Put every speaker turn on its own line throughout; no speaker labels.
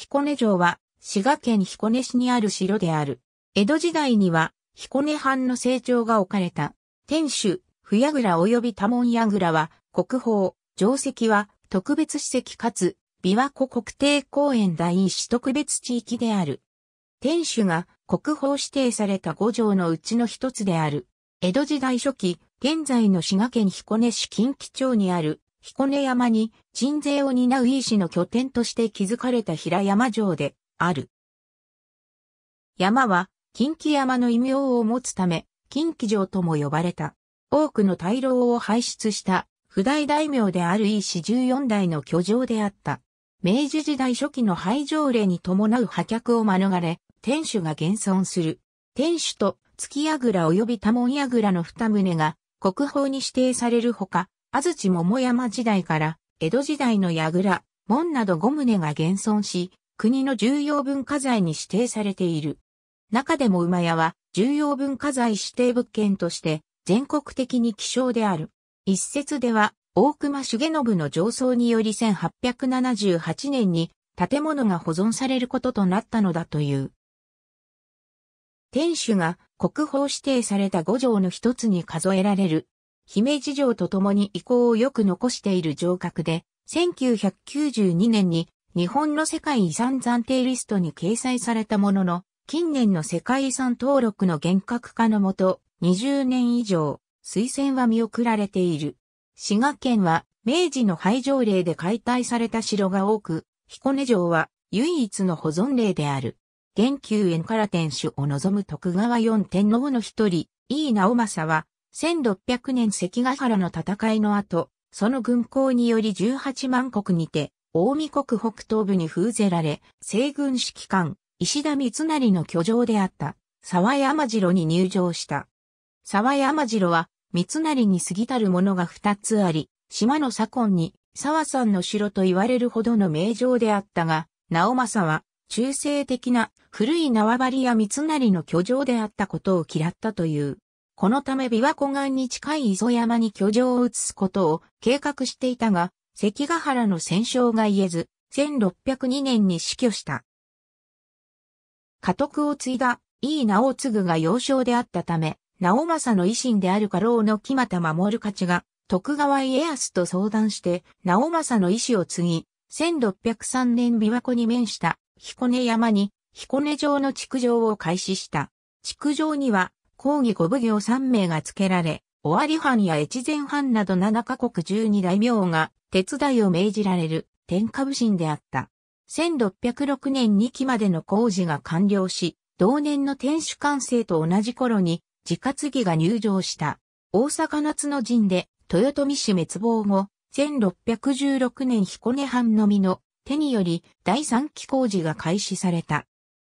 彦根城は滋賀県彦根市にある城である。江戸時代には彦根藩の成長が置かれた。天守、不夜倉及び多門櫓は国宝、城跡は特別史跡かつ琵琶湖国定公園第一市特別地域である。天守が国宝指定された五条のうちの一つである。江戸時代初期、現在の滋賀県彦根市近畿町にある彦根山に鎮税を担う医師の拠点として築かれた平山城である。山は近畿山の異名を持つため、近畿城とも呼ばれた。多くの大老を輩出した不代大名である医師14代の居城であった。明治時代初期の廃城令に伴う破却を免れ、天守が現存する。天守と月櫓及び多門櫓の二棟が国宝に指定されるほか、安土桃山時代から江戸時代の櫓、門など5棟が現存し、国の重要文化財に指定されている。中でも馬屋は重要文化財指定物件として全国的に希少である。一説では大隈重信の上層により1878年に建物が保存されることとなったのだという。天守が国宝指定された五条の一つに数えられる姫路城と共に遺構をよく残している城郭で、1992年に日本の世界遺産暫定リストに掲載されたものの、近年の世界遺産登録の厳格化のもと、20年以上、推薦は見送られている。滋賀県は、明治の廃城令で解体された城が多く、彦根城は唯一の保存令である。元久園から天守を望む徳川四天皇の一人、井伊直政は、1600年関ヶ原の戦いの後、その軍港により18万国にて、大見国北東部に封ぜられ、西軍指揮官、石田三成の居城であった、沢山城に入城した。沢山城は、三成に過ぎたるものが二つあり、島の左近に、沢さんの城と言われるほどの名城であったが、直政は、中性的な古い縄張りや三成の居城であったことを嫌ったという。このため琵琶湖岸に近い磯山に居城を移すことを計画していたが、関ヶ原の戦勝が言えず、1602年に死去した。家督を継いだ、井伊直次が幼少であったため、直政の維新である家老の木又守勝が、徳川家康と相談して、直政の意志を継ぎ、1603年琵琶湖に面した彦根山に彦根城の築城を開始した。築城には抗議五奉行三名が付けられ、尾張藩や越前藩など七カ国十二大名が手伝いを命じられる天下武神であった。1606年2期までの工事が完了し、同年の天守完成と同じ頃に自活儀が入場した。大阪夏の陣で豊臣氏滅亡後、1616年彦根藩のみの手により第三期工事が開始された。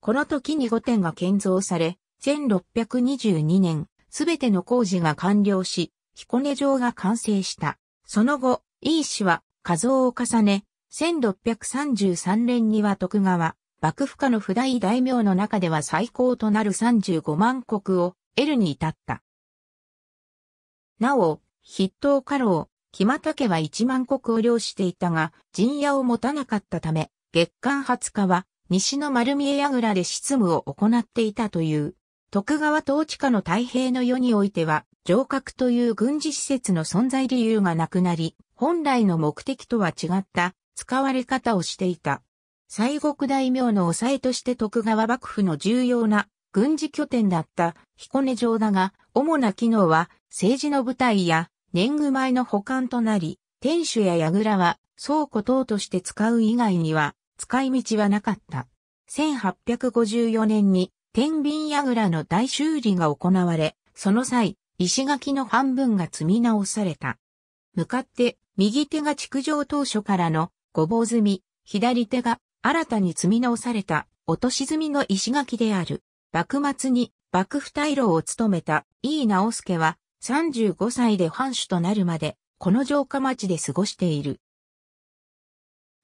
この時に御殿が建造され、1622年、すべての工事が完了し、彦根城が完成した。その後、いい氏は、画像を重ね、1633年には徳川、幕府下の不代大名の中では最高となる35万国を得るに至った。なお、筆頭家老、木又家は1万国を領していたが、陣屋を持たなかったため、月間20日は、西の丸見え櫓で執務を行っていたという。徳川統治下の太平の世においては、城郭という軍事施設の存在理由がなくなり、本来の目的とは違った使われ方をしていた。西国大名の抑えとして徳川幕府の重要な軍事拠点だった彦根城だが、主な機能は政治の舞台や年貢米の保管となり、天守や櫓は倉庫等として使う以外には使い道はなかった。1854年に天秤櫓の大修理が行われ、その際、石垣の半分が積み直された。向かって、右手が築城当初からのごぼう積み、左手が新たに積み直された落とし積みの石垣である。幕末に幕府大老を務めた井伊直介は35歳で藩主となるまでこの城下町で過ごしている。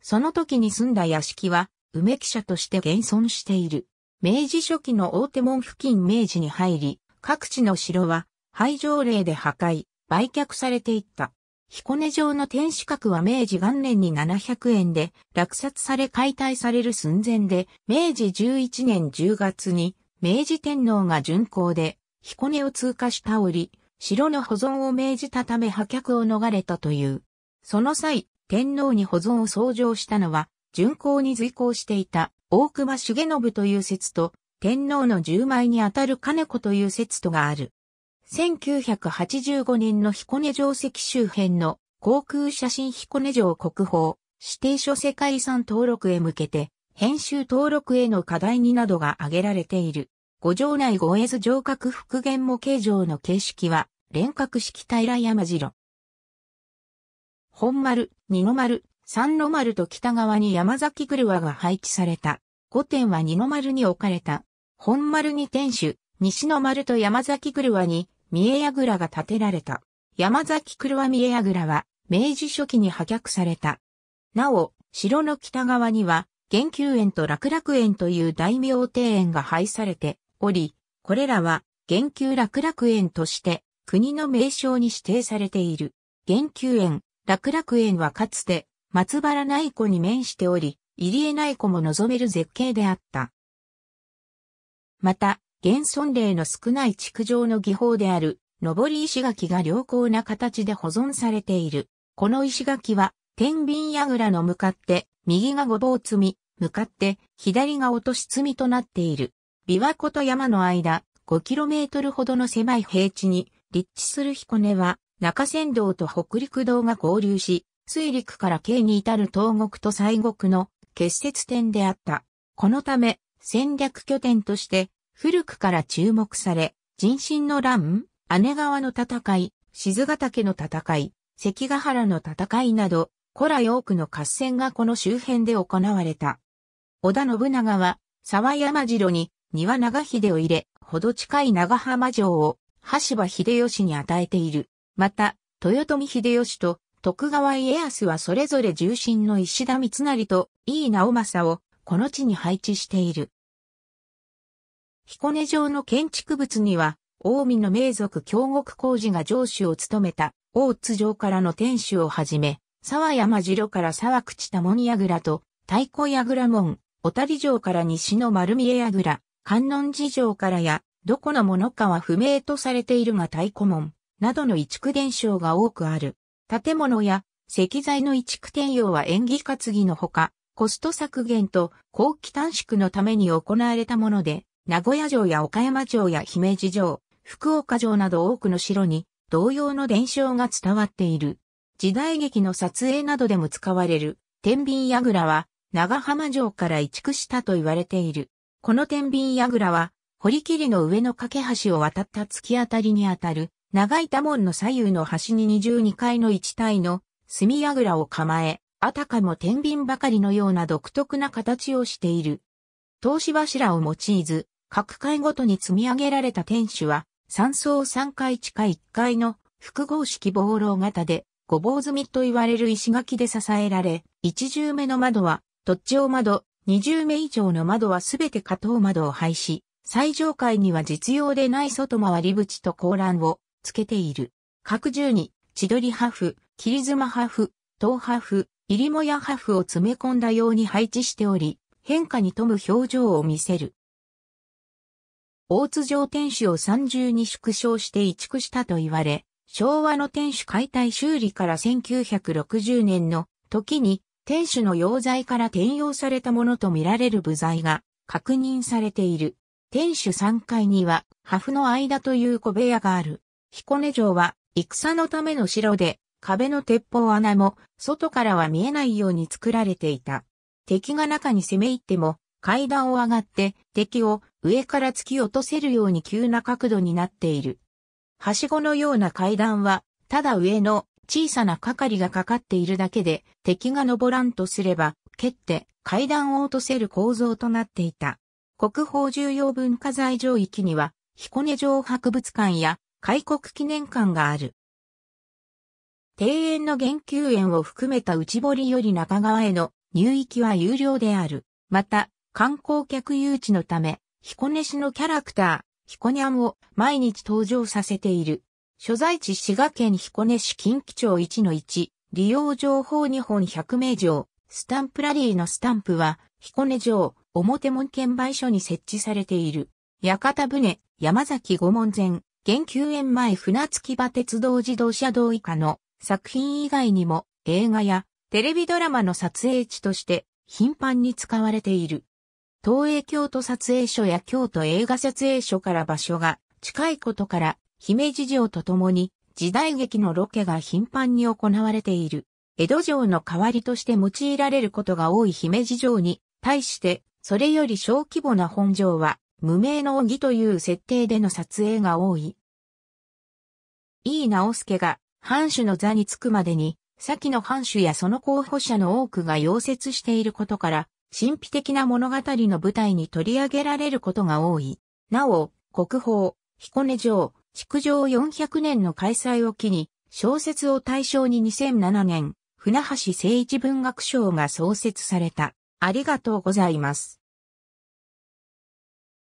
その時に住んだ屋敷は梅記者として現存している。明治初期の大手門付近明治に入り、各地の城は廃城令で破壊、売却されていった。彦根城の天守閣は明治元年に700円で落札され解体される寸前で、明治11年10月に明治天皇が巡行で彦根を通過した折、城の保存を命じたため破却を逃れたという。その際、天皇に保存を創上したのは、巡行に随行していた大隈重信という説と、天皇の十枚にあたる金子という説とがある。1985年の彦根城跡周辺の航空写真彦根城国宝指定書世界遺産登録へ向けて編集登録への課題になどが挙げられている。五条内五絵図城郭復元模型城の形式は連郭式平山城。本丸、二の丸、三の丸と北側に山崎車が配置された。御殿は二の丸に置かれた。本丸に天守、西の丸と山崎車に、三重櫓が建てられた。山崎車三重櫓は、明治初期に破却された。なお、城の北側には、元久園と楽楽園という大名庭園が配されており、これらは、元久楽楽園として、国の名称に指定されている。元久園、楽楽園はかつて、松原内湖に面しており、入江内湖も望める絶景であった。また、現存例の少ない築上の技法である、上り石垣が良好な形で保存されている。この石垣は、天秤櫓の向かって、右が五ぼ積み、向かって、左が落とし積みとなっている。琵琶湖と山の間、5km ほどの狭い平地に、立地する彦根は、中山道と北陸道が合流し、水陸から京に至る東国と西国の結節点であった。このため、戦略拠点として古くから注目され、人心の乱、姉川の戦い、静ヶ岳の戦い、関ヶ原の戦いなど、古来多くの合戦がこの周辺で行われた。織田信長は、沢山城に庭長秀を入れ、ほど近い長浜城を、羽柴秀吉に与えている。また、豊臣秀吉と徳川家康はそれぞれ重臣の石田三成と井伊直政をこの地に配置している。彦根城の建築物には、近江の名族京極工事が城主を務めた大津城からの天守をはじめ、沢山城から沢口田門櫓と太鼓櫓門、小谷城から西の丸見え櫓、観音寺城からや、どこのものかは不明とされているが太鼓門、などの移築伝承が多くある。建物や石材の移築転用は縁起担ぎのほか、コスト削減と後期短縮のために行われたもので、名古屋城や岡山城や姫路城、福岡城など多くの城に同様の伝承が伝わっている。時代劇の撮影などでも使われる天秤櫓は長浜城から移築したと言われている。この天秤櫓は堀切の上の架け橋を渡った突き当たりにあたる長い多門の左右の端に22階の一体の矢櫓を構え、あたかも天秤ばかりのような独特な形をしている。投資柱を用いず、各階ごとに積み上げられた天守は、3層3階地下1階の複合式防漏型で、ごぼう積みと言われる石垣で支えられ、一重目の窓は、突張窓、二重目以上の窓はすべて下等窓を廃止、最上階には実用でない外回り口と高欄をつけている。各1に、千鳥ハーフ、切妻ハーフ、東ハーフ、入りもやハーフを詰め込んだように配置しており、変化に富む表情を見せる。大津城天守を3重に縮小して移築したと言われ、昭和の天守解体修理から1960年の時に天守の溶剤から転用されたものとみられる部材が確認されている。天守3階には、破風の間という小部屋がある。彦根城は、戦のための城で、壁の鉄砲穴も、外からは見えないように作られていた。敵が中に攻め入っても、階段を上がって、敵を上から突き落とせるように急な角度になっている。はしごのような階段は、ただ上の小さな係がかかっているだけで、敵が登らんとすれば、蹴って階段を落とせる構造となっていた。国宝重要文化財上域には、彦根城博物館や開国記念館がある。庭園の原球園を含めた内堀より中側への入域は有料である。また、観光客誘致のため、彦根市のキャラクター、彦にゃんを毎日登場させている。所在地滋賀県彦根市近畿町1の1、利用情報日本100名城、スタンプラリーのスタンプは、彦根城、表門券売所に設置されている。屋形船、山崎御門前、現休園前船着き場鉄道自動車道以下の作品以外にも映画やテレビドラマの撮影地として頻繁に使われている。東映京都撮影所や京都映画撮影所から場所が近いことから姫路城とともに時代劇のロケが頻繁に行われている。江戸城の代わりとして用いられることが多い姫路城に対して、それより小規模な本城は無名の荻という設定での撮影が多い。井伊直輔が藩主の座に着くまでに、先の藩主やその候補者の多くが溶接していることから、神秘的な物語の舞台に取り上げられることが多い。なお、国宝、彦根城、築城400年の開催を機に、小説を対象に2007年、船橋聖一文学賞が創設された。ありがとうございます。